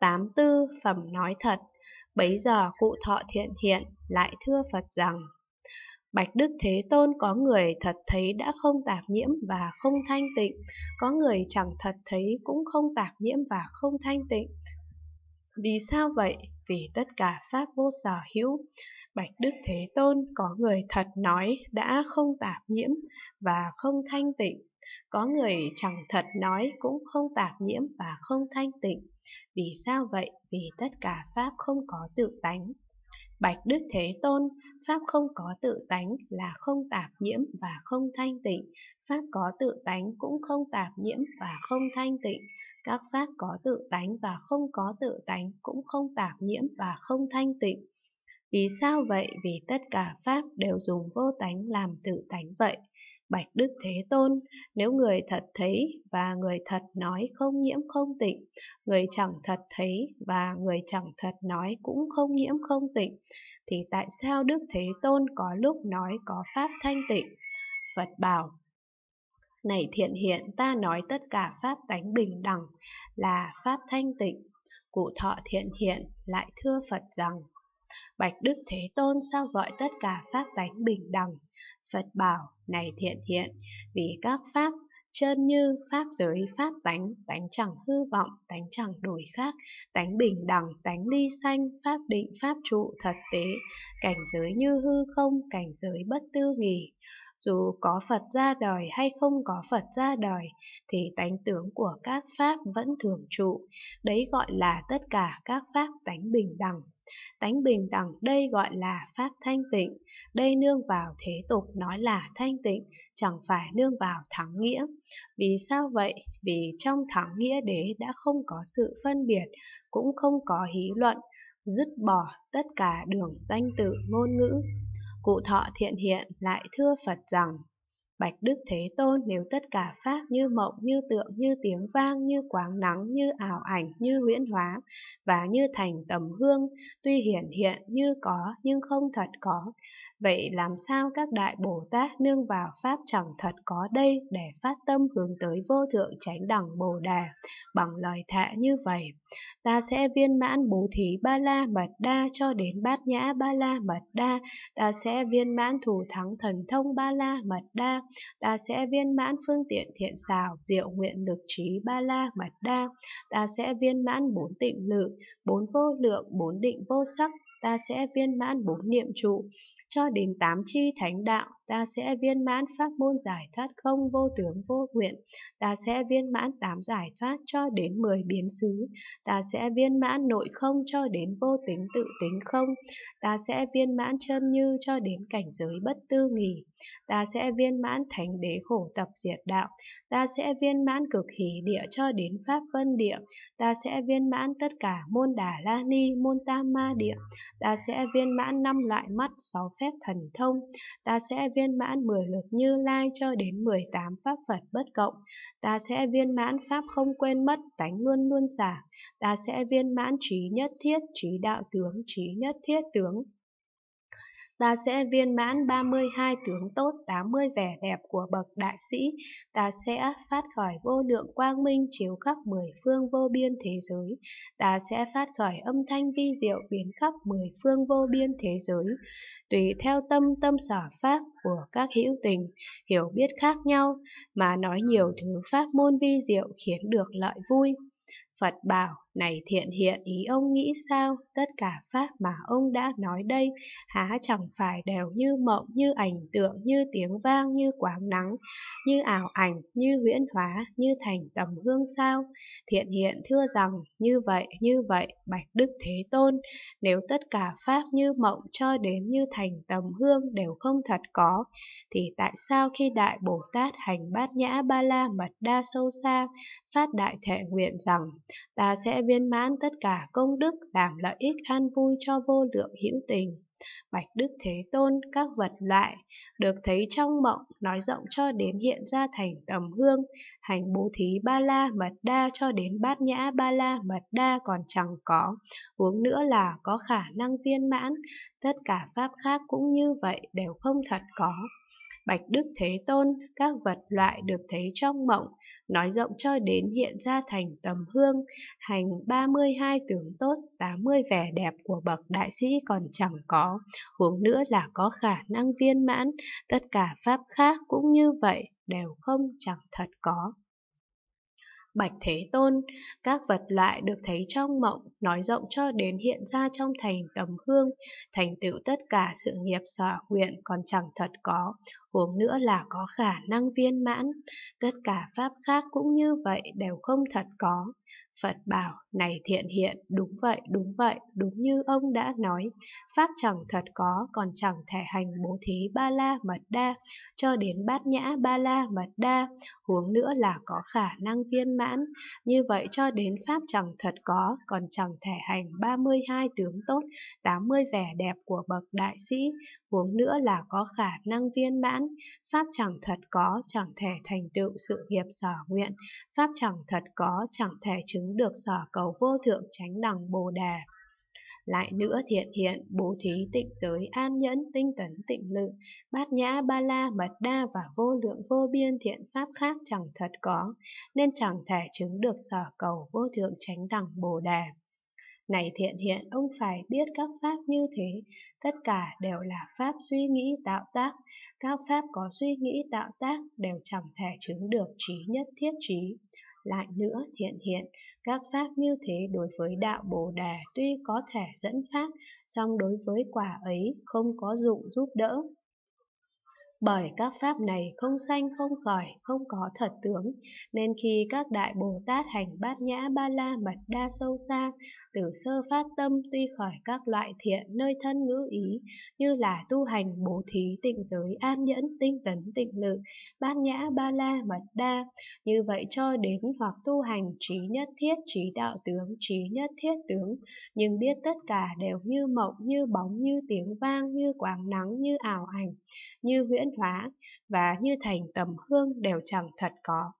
Tám tư phẩm nói thật, bấy giờ cụ thọ thiện hiện lại thưa Phật rằng Bạch Đức Thế Tôn có người thật thấy đã không tạp nhiễm và không thanh tịnh, có người chẳng thật thấy cũng không tạp nhiễm và không thanh tịnh. Vì sao vậy? Vì tất cả Pháp vô sở hữu. Bạch Đức Thế Tôn có người thật nói đã không tạp nhiễm và không thanh tịnh, có người chẳng thật nói cũng không tạp nhiễm và không thanh tịnh. Vì sao vậy? Vì tất cả Pháp không có tự tánh. Bạch Đức Thế Tôn, Pháp không có tự tánh là không tạp nhiễm và không thanh tịnh. Pháp có tự tánh cũng không tạp nhiễm và không thanh tịnh. Các Pháp có tự tánh và không có tự tánh cũng không tạp nhiễm và không thanh tịnh. Vì sao vậy? Vì tất cả Pháp đều dùng vô tánh làm tự tánh vậy. Bạch Đức Thế Tôn, nếu người thật thấy và người thật nói không nhiễm không tịnh, người chẳng thật thấy và người chẳng thật nói cũng không nhiễm không tịnh, thì tại sao Đức Thế Tôn có lúc nói có Pháp thanh tịnh? Phật bảo, này thiện hiện ta nói tất cả Pháp tánh bình đẳng là Pháp thanh tịnh. Cụ thọ thiện hiện lại thưa Phật rằng, Bạch Đức Thế Tôn sao gọi tất cả pháp tánh bình đẳng? Phật bảo, này thiện thiện, vì các pháp chân như pháp giới pháp tánh tánh chẳng hư vọng tánh chẳng đổi khác tánh bình đẳng tánh ly sanh pháp định pháp trụ thật tế cảnh giới như hư không cảnh giới bất tư nghỉ dù có Phật ra đời hay không có Phật ra đời, thì tánh tướng của các Pháp vẫn thường trụ. Đấy gọi là tất cả các Pháp tánh bình đẳng. Tánh bình đẳng đây gọi là Pháp thanh tịnh, đây nương vào thế tục nói là thanh tịnh, chẳng phải nương vào thắng nghĩa. Vì sao vậy? Vì trong thắng nghĩa đế đã không có sự phân biệt, cũng không có hí luận, dứt bỏ tất cả đường danh tự ngôn ngữ cụ thọ thiện hiện lại thưa phật rằng Bạch Đức Thế Tôn nếu tất cả pháp như mộng, như tượng, như tiếng vang, như quáng nắng, như ảo ảnh, như huyễn hóa và như thành tầm hương, tuy hiển hiện như có nhưng không thật có. Vậy làm sao các đại Bồ Tát nương vào pháp chẳng thật có đây để phát tâm hướng tới vô thượng chánh đẳng Bồ Đà bằng lời thệ như vậy? Ta sẽ viên mãn bố thí ba la mật đa cho đến bát nhã ba la mật đa, ta sẽ viên mãn thủ thắng thần thông ba la mật đa, ta sẽ viên mãn phương tiện thiện xảo, diệu nguyện lực trí ba la mật đa, ta sẽ viên mãn bốn tịnh lự, bốn vô lượng, bốn định vô sắc, ta sẽ viên mãn bốn niệm trụ. Cho đến tám chi thánh đạo, ta sẽ viên mãn pháp môn giải thoát không vô tướng vô nguyện. Ta sẽ viên mãn tám giải thoát cho đến mười biến xứ. Ta sẽ viên mãn nội không cho đến vô tính tự tính không. Ta sẽ viên mãn chân như cho đến cảnh giới bất tư nghỉ. Ta sẽ viên mãn thánh đế khổ tập diệt đạo. Ta sẽ viên mãn cực hỷ địa cho đến pháp vân địa. Ta sẽ viên mãn tất cả môn đà la ni, môn tam ma địa ta sẽ viên mãn năm loại mắt, sáu phép thần thông, ta sẽ viên mãn 10 lực như lai cho đến 18 pháp Phật bất cộng, ta sẽ viên mãn pháp không quên mất, tánh luôn luôn giả, ta sẽ viên mãn trí nhất thiết, trí đạo tướng, trí nhất thiết tướng, Ta sẽ viên mãn 32 tướng tốt 80 vẻ đẹp của bậc đại sĩ. Ta sẽ phát khởi vô lượng quang minh chiếu khắp mười phương vô biên thế giới. Ta sẽ phát khởi âm thanh vi diệu biến khắp mười phương vô biên thế giới. Tùy theo tâm tâm sở pháp của các hữu tình, hiểu biết khác nhau, mà nói nhiều thứ pháp môn vi diệu khiến được lợi vui. Phật bảo, này thiện hiện ý ông nghĩ sao? Tất cả pháp mà ông đã nói đây, há chẳng phải đều như mộng, như ảnh tượng, như tiếng vang, như quáng nắng, như ảo ảnh, như huyễn hóa, như thành tầm hương sao? Thiện hiện thưa rằng, như vậy, như vậy, bạch đức thế tôn, nếu tất cả pháp như mộng cho đến như thành tầm hương đều không thật có, thì tại sao khi Đại Bồ Tát hành bát nhã ba la mật đa sâu xa, phát đại thệ nguyện rằng ta sẽ viên mãn tất cả công đức làm lợi ích an vui cho vô lượng hữu tình. Bạch Đức Thế Tôn, các vật loại, được thấy trong mộng, nói rộng cho đến hiện ra thành tầm hương, hành bố thí ba la mật đa cho đến bát nhã ba la mật đa còn chẳng có, huống nữa là có khả năng viên mãn, tất cả pháp khác cũng như vậy đều không thật có. Bạch Đức Thế Tôn, các vật loại được thấy trong mộng, nói rộng cho đến hiện ra thành tầm hương, hành 32 tướng tốt, 80 vẻ đẹp của bậc đại sĩ còn chẳng có, huống nữa là có khả năng viên mãn, tất cả pháp khác cũng như vậy, đều không chẳng thật có. Bạch Thế Tôn, các vật loại được thấy trong mộng, nói rộng cho đến hiện ra trong thành tầm hương, thành tựu tất cả sự nghiệp sở nguyện còn chẳng thật có, huống nữa là có khả năng viên mãn. Tất cả pháp khác cũng như vậy đều không thật có. Phật bảo, này thiện hiện, đúng vậy, đúng vậy, đúng như ông đã nói. Pháp chẳng thật có, còn chẳng thể hành bố thí ba la mật đa, cho đến bát nhã ba la mật đa, huống nữa là có khả năng viên mãn. Như vậy cho đến pháp chẳng thật có, còn chẳng thể hành 32 tướng tốt, 80 vẻ đẹp của bậc đại sĩ, huống nữa là có khả năng viên mãn, Pháp chẳng thật có, chẳng thể thành tựu sự nghiệp sở nguyện, Pháp chẳng thật có, chẳng thể chứng được sở cầu vô thượng chánh đẳng bồ đề. Lại nữa thiện hiện, bố thí tịnh giới, an nhẫn, tinh tấn, tịnh lự, bát nhã, ba la, mật đa và vô lượng vô biên thiện pháp khác chẳng thật có, nên chẳng thể chứng được sở cầu vô thượng chánh đẳng bồ đề. Này thiện hiện, ông phải biết các pháp như thế, tất cả đều là pháp suy nghĩ tạo tác. Các pháp có suy nghĩ tạo tác đều chẳng thể chứng được trí nhất thiết trí. Lại nữa thiện hiện, các pháp như thế đối với đạo Bồ Đề tuy có thể dẫn phát, song đối với quả ấy không có dụng giúp đỡ, bởi các pháp này không sanh không khỏi, không có thật tướng, nên khi các đại Bồ Tát hành bát nhã ba la mật đa sâu xa, từ sơ phát tâm tuy khỏi các loại thiện nơi thân ngữ ý, như là tu hành bố thí tịnh giới an nhẫn tinh tấn tịnh lự, bát nhã ba la mật đa, như vậy cho đến hoặc tu hành trí nhất thiết trí đạo tướng, trí nhất thiết tướng, nhưng biết tất cả đều như mộng, như bóng, như tiếng vang, như quáng nắng, như ảo ảnh, như huyễn hóa và như thành tầm hương đều chẳng thật có.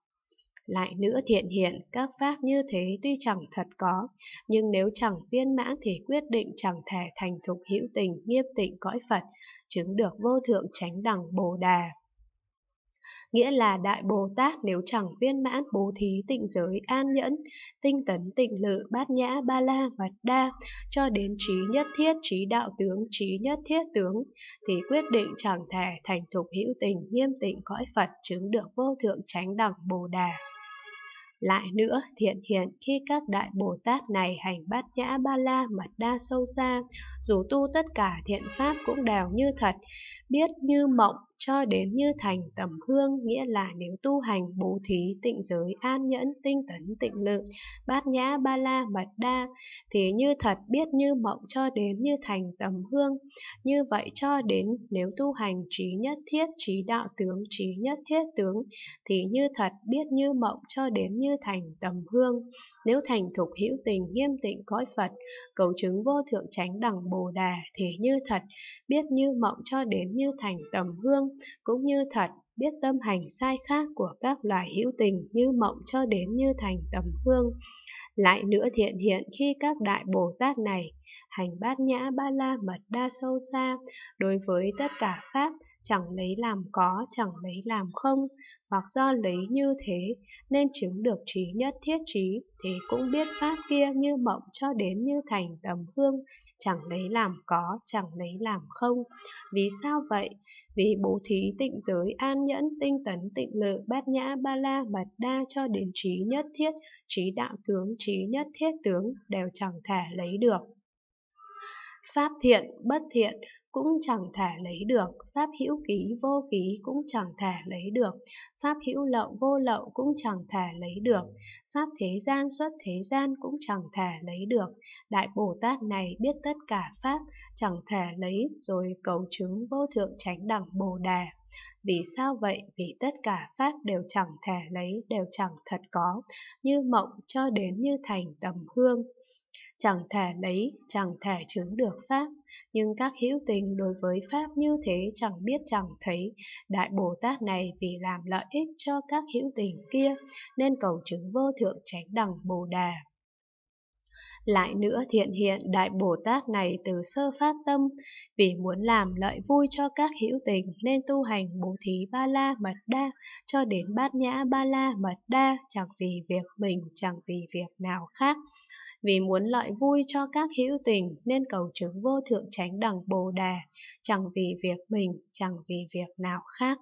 Lại nữa thiện hiện, các pháp như thế tuy chẳng thật có, nhưng nếu chẳng viên mãn thì quyết định chẳng thể thành thục hữu tình, nghiêm tịnh cõi Phật, chứng được vô thượng chánh đẳng Bồ Đà nghĩa là Đại Bồ Tát nếu chẳng viên mãn bố thí tịnh giới an nhẫn, tinh tấn tịnh lự bát nhã ba la mật đa, cho đến trí nhất thiết trí đạo tướng trí nhất thiết tướng, thì quyết định chẳng thể thành thục hữu tình nghiêm tịnh cõi Phật chứng được vô thượng tránh đẳng Bồ Đà. Lại nữa, thiện hiện khi các đại Bồ Tát này hành bát nhã ba la mật đa sâu xa, dù tu tất cả thiện pháp cũng đều như thật, biết như mộng cho đến như thành tầm hương nghĩa là nếu tu hành bố thí tịnh giới an nhẫn tinh tấn tịnh lự bát nhã ba la mật đa thì như thật biết như mộng cho đến như thành tầm hương như vậy cho đến nếu tu hành trí nhất thiết trí đạo tướng trí nhất thiết tướng thì như thật biết như mộng cho đến như thành tầm hương nếu thành thục hữu tình nghiêm tịnh cõi phật cầu chứng vô thượng chánh đẳng bồ đà thì như thật biết như mộng cho đến như thành tầm hương thương, cũng như thật, biết tâm hành sai khác của các loài hữu tình như mộng cho đến như thành tầm hương. Lại nữa thiện hiện khi các đại Bồ Tát này hành bát nhã ba la mật đa sâu xa đối với tất cả Pháp chẳng lấy làm có, chẳng lấy làm không, hoặc do lấy như thế nên chứng được trí nhất thiết trí thì cũng biết pháp kia như mộng cho đến như thành tầm hương, chẳng lấy làm có, chẳng lấy làm không. Vì sao vậy? Vì bố thí tịnh giới an nhẫn, tinh tấn tịnh lự, bát nhã ba la mật đa cho đến trí nhất thiết, trí đạo tướng, trí nhất thiết tướng đều chẳng thể lấy được. Pháp thiện, bất thiện cũng chẳng thể lấy được, Pháp hữu ký, vô ký cũng chẳng thể lấy được, Pháp hữu lậu, vô lậu cũng chẳng thể lấy được, Pháp thế gian, xuất thế gian cũng chẳng thể lấy được. Đại Bồ Tát này biết tất cả Pháp, chẳng thể lấy rồi cầu chứng vô thượng chánh đẳng Bồ đề. Vì sao vậy? Vì tất cả Pháp đều chẳng thể lấy, đều chẳng thật có, như mộng cho đến như thành tầm hương chẳng thể lấy, chẳng thể chứng được Pháp, nhưng các hữu tình đối với Pháp như thế chẳng biết chẳng thấy. Đại Bồ Tát này vì làm lợi ích cho các hữu tình kia, nên cầu chứng vô thượng tránh đẳng Bồ Đà. Lại nữa thiện hiện Đại Bồ Tát này từ sơ phát tâm, vì muốn làm lợi vui cho các hữu tình nên tu hành bố thí ba la mật đa, cho đến bát nhã ba la mật đa, chẳng vì việc mình, chẳng vì việc nào khác. Vì muốn lợi vui cho các hữu tình nên cầu chứng vô thượng tránh đẳng Bồ Đà, chẳng vì việc mình, chẳng vì việc nào khác.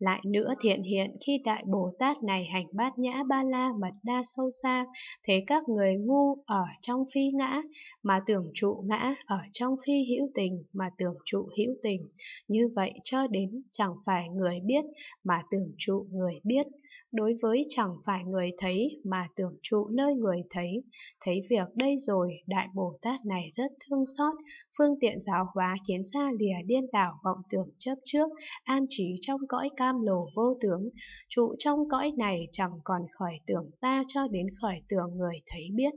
Lại nữa thiện hiện khi Đại Bồ Tát này hành bát nhã ba la mật đa sâu xa, thế các người ngu ở trong phi ngã, mà tưởng trụ ngã ở trong phi hữu tình, mà tưởng trụ hữu tình. Như vậy cho đến chẳng phải người biết, mà tưởng trụ người biết. Đối với chẳng phải người thấy, mà tưởng trụ nơi người thấy. Thấy việc đây rồi, Đại Bồ Tát này rất thương xót, phương tiện giáo hóa khiến xa lìa điên đảo vọng tưởng chấp trước, an trí trong cõi cao tam lồ vô tướng, trụ trong cõi này chẳng còn khởi tưởng ta cho đến khởi tưởng người thấy biết.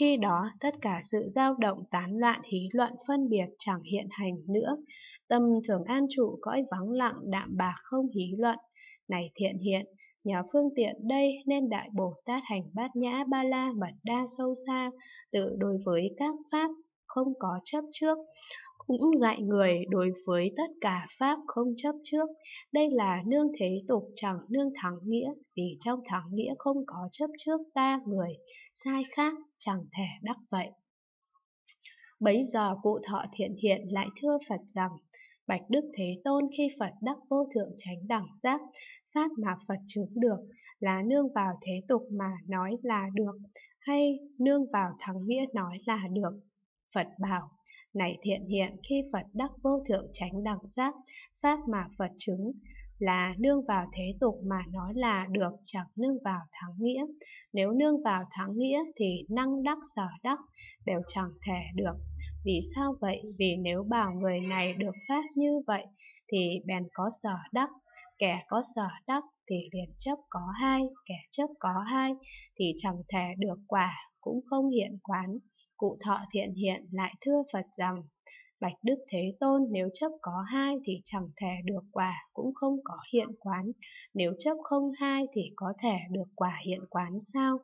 Khi đó, tất cả sự dao động tán loạn hí luận phân biệt chẳng hiện hành nữa. Tâm thường an trụ cõi vắng lặng đạm bạc không hí luận. Này thiện hiện, nhờ phương tiện đây nên Đại Bồ Tát hành bát nhã ba la mật đa sâu xa, tự đối với các pháp không có chấp trước, cũng dạy người đối với tất cả pháp không chấp trước. Đây là nương thế tục chẳng nương thắng nghĩa, vì trong thắng nghĩa không có chấp trước ta người, sai khác chẳng thể đắc vậy. Bấy giờ cụ thọ thiện hiện lại thưa Phật rằng, Bạch Đức Thế Tôn khi Phật đắc vô thượng chánh đẳng giác, pháp mà Phật chứng được là nương vào thế tục mà nói là được, hay nương vào thắng nghĩa nói là được. Phật bảo, này thiện hiện khi Phật đắc vô thượng tránh đẳng giác, pháp mà Phật chứng, là nương vào thế tục mà nói là được chẳng nương vào thắng nghĩa. Nếu nương vào thắng nghĩa thì năng đắc sở đắc đều chẳng thể được. Vì sao vậy? Vì nếu bảo người này được pháp như vậy thì bèn có sở đắc, kẻ có sở đắc thì liền chấp có hai, kẻ chấp có hai thì chẳng thể được quả, cũng không hiện quán. Cụ thọ thiện hiện lại thưa Phật rằng, Bạch Đức Thế Tôn nếu chấp có hai thì chẳng thể được quả, cũng không có hiện quán. Nếu chấp không hai thì có thể được quả hiện quán sao?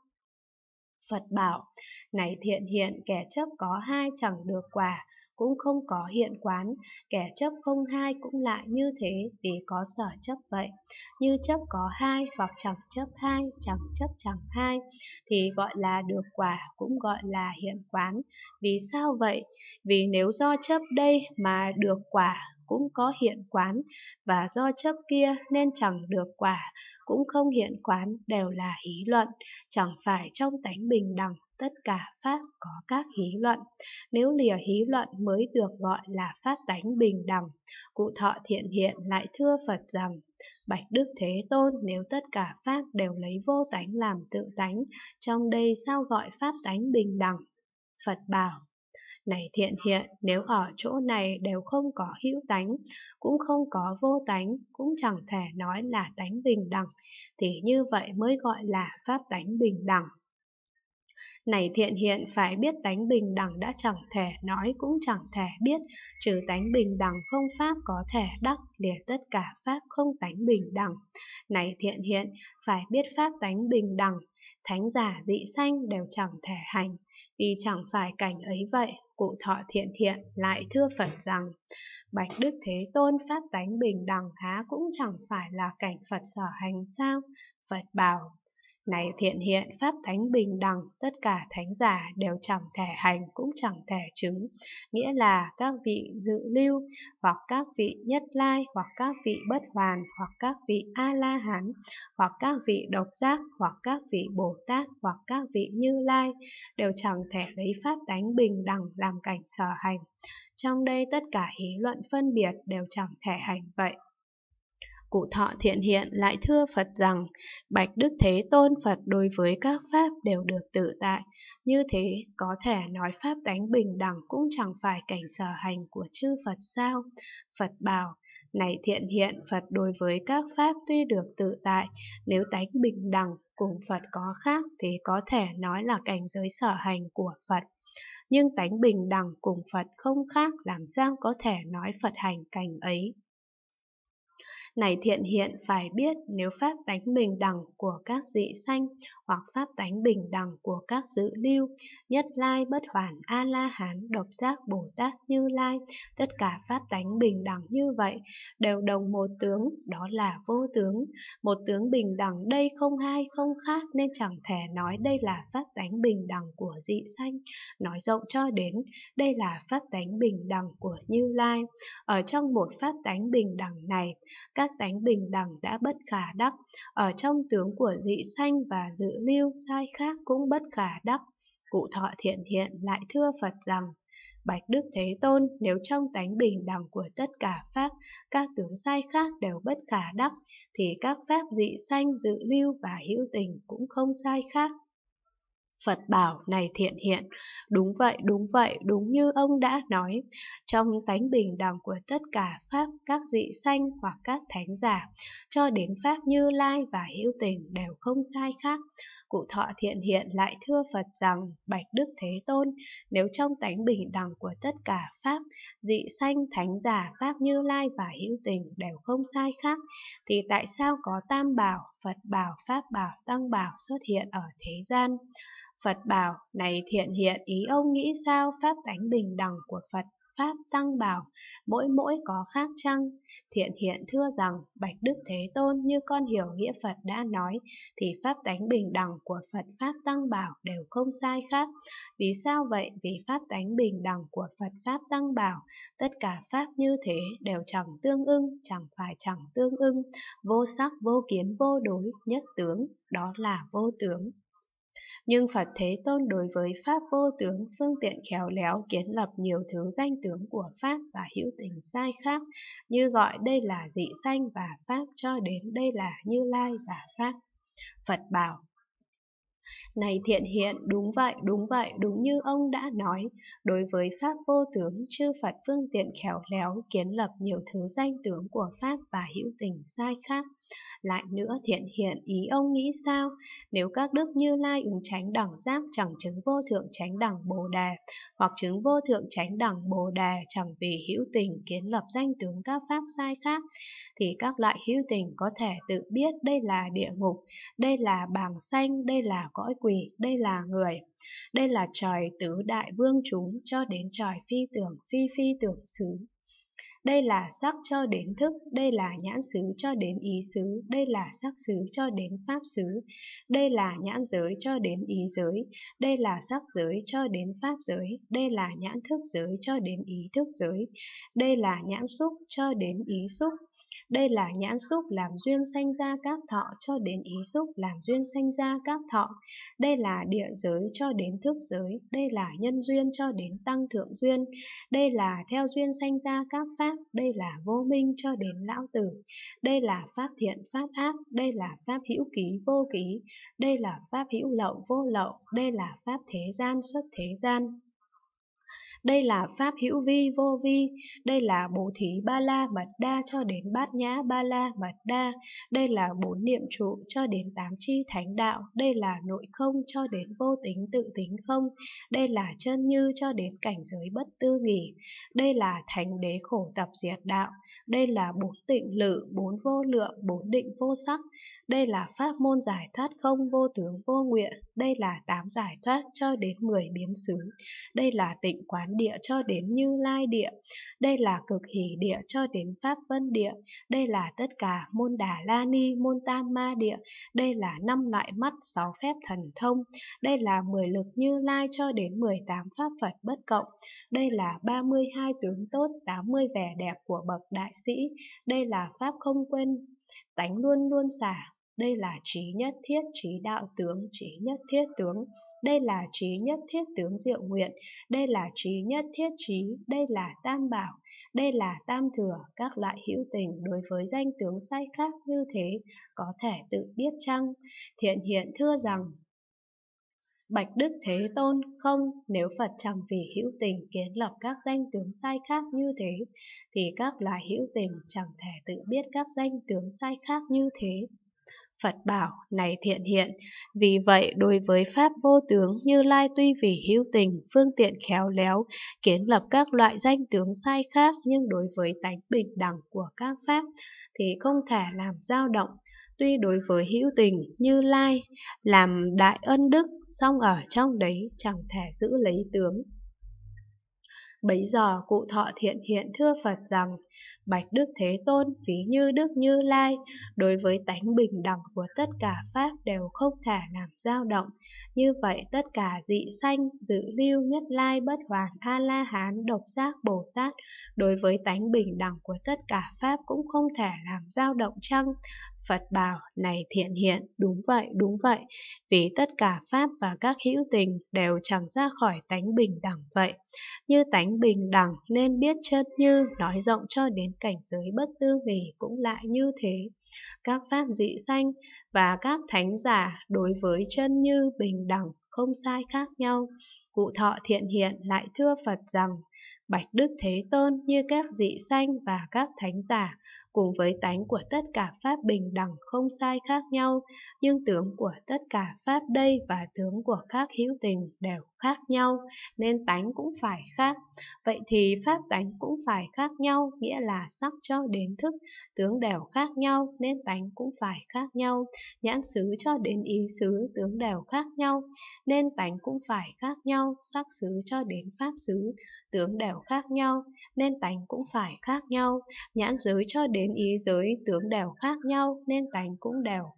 Phật bảo, này thiện hiện kẻ chấp có hai chẳng được quả, cũng không có hiện quán, kẻ chấp không hai cũng lại như thế vì có sở chấp vậy. Như chấp có hai hoặc chẳng chấp hai, chẳng chấp chẳng hai, thì gọi là được quả cũng gọi là hiện quán. Vì sao vậy? Vì nếu do chấp đây mà được quả cũng có hiện quán, và do chấp kia nên chẳng được quả, cũng không hiện quán đều là hí luận, chẳng phải trong tánh bình đẳng tất cả pháp có các hí luận. Nếu lìa hí luận mới được gọi là pháp tánh bình đẳng. Cụ thọ thiện hiện lại thưa Phật rằng, Bạch Đức Thế Tôn nếu tất cả pháp đều lấy vô tánh làm tự tánh, trong đây sao gọi pháp tánh bình đẳng? Phật bảo, này thiện hiện, nếu ở chỗ này đều không có hữu tánh, cũng không có vô tánh, cũng chẳng thể nói là tánh bình đẳng, thì như vậy mới gọi là pháp tánh bình đẳng này thiện hiện phải biết tánh bình đẳng đã chẳng thể nói cũng chẳng thể biết trừ tánh bình đẳng không pháp có thể đắc để tất cả pháp không tánh bình đẳng này thiện hiện phải biết pháp tánh bình đẳng thánh giả dị sanh đều chẳng thể hành vì chẳng phải cảnh ấy vậy cụ thọ thiện hiện lại thưa Phật rằng Bạch Đức Thế Tôn Pháp tánh bình đẳng há cũng chẳng phải là cảnh Phật sở hành sao Phật bảo này thiện hiện Pháp Thánh bình đẳng, tất cả thánh giả đều chẳng thể hành cũng chẳng thể chứng, nghĩa là các vị dự lưu, hoặc các vị nhất lai, hoặc các vị bất hoàn, hoặc các vị A-la-hán, hoặc các vị độc giác, hoặc các vị Bồ Tát, hoặc các vị Như Lai, đều chẳng thể lấy Pháp Thánh bình đẳng làm cảnh sở hành. Trong đây tất cả hí luận phân biệt đều chẳng thể hành vậy. Cụ thọ thiện hiện lại thưa Phật rằng, Bạch Đức Thế Tôn Phật đối với các Pháp đều được tự tại, như thế có thể nói Pháp tánh bình đẳng cũng chẳng phải cảnh sở hành của chư Phật sao? Phật bảo, này thiện hiện Phật đối với các Pháp tuy được tự tại, nếu tánh bình đẳng cùng Phật có khác thì có thể nói là cảnh giới sở hành của Phật. Nhưng tánh bình đẳng cùng Phật không khác làm sao có thể nói Phật hành cảnh ấy. Này thiện hiện phải biết nếu pháp tánh bình đẳng của các dị sanh hoặc pháp tánh bình đẳng của các dự lưu, nhất lai bất hoàn A-la-hán, độc giác Bồ Tát như lai, tất cả pháp tánh bình đẳng như vậy đều đồng một tướng, đó là vô tướng. Một tướng bình đẳng đây không hai không khác nên chẳng thể nói đây là pháp tánh bình đẳng của dị sanh. Nói rộng cho đến đây là pháp tánh bình đẳng của Như Lai. Ở trong một pháp tánh bình đẳng này, các các tánh bình đẳng đã bất khả đắc, ở trong tướng của dị sanh và dự lưu sai khác cũng bất khả đắc. Cụ thọ thiện hiện lại thưa Phật rằng, Bạch Đức Thế Tôn, nếu trong tánh bình đẳng của tất cả Pháp, các tướng sai khác đều bất khả đắc, thì các Pháp dị sanh, dự lưu và hữu tình cũng không sai khác. Phật bảo này thiện hiện, đúng vậy, đúng vậy, đúng như ông đã nói. Trong tánh bình đẳng của tất cả Pháp, các dị sanh hoặc các thánh giả, cho đến Pháp như lai và hữu tình đều không sai khác. Cụ thọ thiện hiện lại thưa Phật rằng, Bạch Đức Thế Tôn, nếu trong tánh bình đẳng của tất cả Pháp, dị sanh, thánh giả, Pháp như lai và hữu tình đều không sai khác, thì tại sao có tam bảo, Phật bảo, Pháp bảo, Tăng bảo xuất hiện ở thế gian? Phật bảo, này thiện hiện ý ông nghĩ sao pháp tánh bình đẳng của Phật, pháp tăng bảo, mỗi mỗi có khác chăng? Thiện hiện thưa rằng, Bạch Đức Thế Tôn như con hiểu nghĩa Phật đã nói, thì pháp tánh bình đẳng của Phật pháp tăng bảo đều không sai khác. Vì sao vậy? Vì pháp tánh bình đẳng của Phật pháp tăng bảo, tất cả pháp như thế đều chẳng tương ưng, chẳng phải chẳng tương ưng, vô sắc vô kiến vô đối, nhất tướng, đó là vô tướng nhưng Phật Thế Tôn đối với Pháp vô tướng, phương tiện khéo léo kiến lập nhiều thứ danh tướng của Pháp và hữu tình sai khác, như gọi đây là dị sanh và Pháp cho đến đây là Như Lai và Pháp. Phật bảo, này thiện hiện, đúng vậy, đúng vậy, đúng như ông đã nói. Đối với Pháp vô tướng, chư Phật phương tiện khéo léo, kiến lập nhiều thứ danh tướng của Pháp và hữu tình sai khác. Lại nữa thiện hiện, ý ông nghĩ sao? Nếu các đức như lai ứng tránh đẳng giác chẳng chứng vô thượng tránh đẳng bồ đề, hoặc chứng vô thượng tránh đẳng bồ đề chẳng vì hữu tình kiến lập danh tướng các Pháp sai khác, thì các loại hữu tình có thể tự biết đây là địa ngục, đây là bàng xanh, đây là cõi quỷ, đây là người, đây là trời tứ đại vương chúng cho đến trời phi tưởng phi phi tưởng xứ. Đây là sắc cho đến thức, đây là nhãn xứ cho đến ý xứ, đây là sắc xứ cho đến pháp xứ, đây là nhãn giới cho đến ý giới, đây là sắc giới cho đến pháp giới, đây là nhãn thức giới cho đến ý thức giới, đây là nhãn xúc cho đến ý xúc, đây là nhãn xúc làm duyên sanh ra các thọ cho đến ý xúc làm duyên sanh ra các thọ, đây là địa giới cho đến thức giới, đây là nhân duyên cho đến tăng thượng duyên, đây là theo duyên sanh ra các pháp ta, đây là vô minh cho đến lão tử, đây là pháp thiện pháp ác, đây là pháp hữu ký vô ký, đây là pháp hữu lậu vô lậu, đây là pháp thế gian xuất thế gian, đây là pháp hữu vi vô vi, đây là bồ thí ba la mật đa cho đến bát nhã ba la mật đa, đây là bốn niệm trụ cho đến tám chi thánh đạo, đây là nội không cho đến vô tính tự tính không, đây là chân như cho đến cảnh giới bất tư nghỉ, đây là thánh đế khổ tập diệt đạo, đây là bốn tịnh lự, bốn vô lượng, bốn định vô sắc, đây là pháp môn giải thoát không vô tướng vô nguyện, đây là tám giải thoát cho đến mười biến xứ, đây là tịnh quán địa cho đến như lai địa, đây là cực hỷ địa cho đến pháp vân địa, đây là tất cả môn đà la ni, môn tam ma địa, đây là năm loại mắt, sáu phép thần thông, đây là mười lực như lai cho đến mười tám pháp Phật bất cộng, đây là ba mươi hai tướng tốt, tám mươi vẻ đẹp của bậc đại sĩ, đây là pháp không quên, tánh luôn luôn xả, đây là trí nhất thiết trí đạo tướng trí nhất thiết tướng đây là trí nhất thiết tướng diệu nguyện đây là trí nhất thiết trí đây là tam bảo đây là tam thừa các loại hữu tình đối với danh tướng sai khác như thế có thể tự biết chăng thiện hiện thưa rằng Bạch Đức Thế Tôn, không, nếu Phật chẳng vì hữu tình kiến lập các danh tướng sai khác như thế, thì các loài hữu tình chẳng thể tự biết các danh tướng sai khác như thế. Phật bảo, này thiện hiện, vì vậy đối với Pháp vô tướng như Lai tuy vì hữu tình, phương tiện khéo léo, kiến lập các loại danh tướng sai khác nhưng đối với tánh bình đẳng của các Pháp thì không thể làm dao động. Tuy đối với hữu tình như Lai làm đại ân đức, song ở trong đấy chẳng thể giữ lấy tướng. Bấy giờ cụ thọ thiện hiện thưa Phật rằng Bạch Đức Thế Tôn ví như Đức Như Lai, đối với tánh bình đẳng của tất cả Pháp đều không thể làm dao động. Như vậy tất cả dị sanh, dự lưu, nhất lai, bất hoàn, A-la-hán, độc giác, Bồ Tát, đối với tánh bình đẳng của tất cả Pháp cũng không thể làm dao động chăng? Phật bảo, này thiện hiện, đúng vậy, đúng vậy, vì tất cả Pháp và các hữu tình đều chẳng ra khỏi tánh bình đẳng vậy. Như tánh bình đẳng nên biết chân như, nói rộng cho đến cảnh giới bất tư nghỉ cũng lại như thế. Các pháp dị sanh và các thánh giả đối với chân như bình đẳng không sai khác nhau. Cụ thọ thiện hiện lại thưa Phật rằng, Bạch Đức Thế Tôn như các dị sanh và các thánh giả, cùng với tánh của tất cả Pháp bình đẳng không sai khác nhau, nhưng tướng của tất cả Pháp đây và tướng của các hữu tình đều khác nhau, nên tánh cũng phải khác. Vậy thì Pháp tánh cũng phải khác nhau, nghĩa là sắc cho đến thức, tướng đều khác nhau, nên tánh cũng phải khác nhau, nhãn xứ cho đến ý xứ, tướng đều khác nhau, nên tánh cũng phải khác nhau, sắc xứ cho đến pháp xứ, tướng đều khác nhau, nên tánh cũng phải khác nhau, nhãn giới cho đến ý giới, tướng đều khác nhau, nên tánh cũng đều